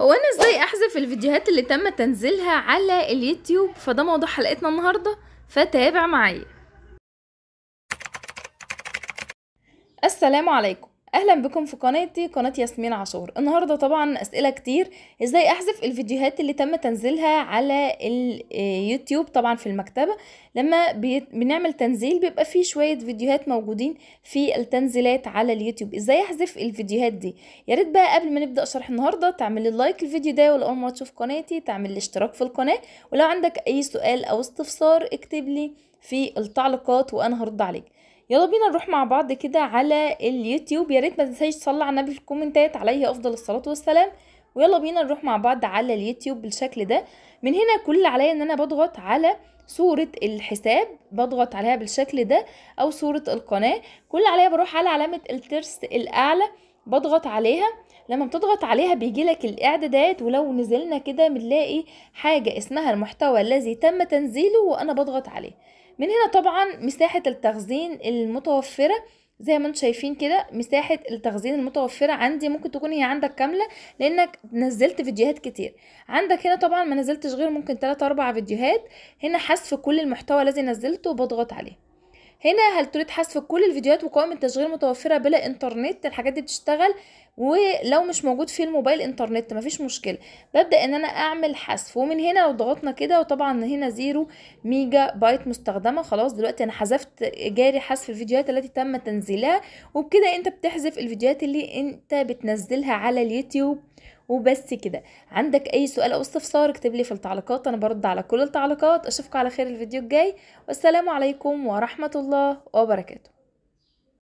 هو انا ازاي احذف الفيديوهات اللي تم تنزيلها على اليوتيوب فده موضوع حلقتنا النهارده فتابع معايا السلام عليكم اهلا بكم في قناتي قناه ياسمين عاشور النهارده طبعا اسئله كتير ازاي احذف الفيديوهات اللي تم تنزيلها على اليوتيوب آه، طبعا في المكتبه لما بنعمل تنزيل بيبقى فيه شويه فيديوهات موجودين في التنزيلات على اليوتيوب ازاي احذف الفيديوهات دي يا ريت بقى قبل ما نبدا شرح النهارده تعمل لايك الفيديو ده ولو اول ما تشوف قناتي تعمل الاشتراك في القناه ولو عندك اي سؤال او استفسار اكتب لي في التعليقات وانا هرد عليك يلا بينا نروح مع بعض كده على اليوتيوب يا ريت ما تنسيش تصلي على النبي في الكومنتات عليه افضل الصلاه والسلام ويلا بينا نروح مع بعض على اليوتيوب بالشكل ده من هنا كل عليا ان انا بضغط على صورة الحساب بضغط عليها بالشكل ده او صورة القناة كل عليا بروح على علامة الترس الاعلى بضغط عليها لما بتضغط عليها بيجي لك الاعدادات ولو نزلنا كده بنلاقي حاجة اسمها المحتوى الذي تم تنزيله وانا بضغط عليه من هنا طبعا مساحة التخزين المتوفرة زي ما انتم شايفين كده مساحة التخزين المتوفرة عندي ممكن تكون هي عندك كاملة لانك نزلت فيديوهات كتير عندك هنا طبعا ما نزلتش غير ممكن 3 4 فيديوهات هنا حذف كل المحتوى الذي نزلته وبضغط عليه هنا هل تريد حذف كل الفيديوهات وقوائم التشغيل متوفرة بلا انترنت الحاجات دي بتشتغل ولو مش موجود في الموبايل انترنت مفيش مشكلة ببدأ ان انا اعمل حذف ومن هنا لو ضغطنا كده وطبعا هنا زيرو ميجا بايت مستخدمة خلاص دلوقتي انا حذفت جاري حذف الفيديوهات التي تم تنزيلها وبكده انت بتحذف الفيديوهات اللي انت بتنزلها على اليوتيوب وبس كده عندك اي سؤال او استفسار اكتب لي في التعليقات انا برد على كل التعليقات اشوفكم على خير الفيديو الجاي والسلام عليكم ورحمه الله وبركاته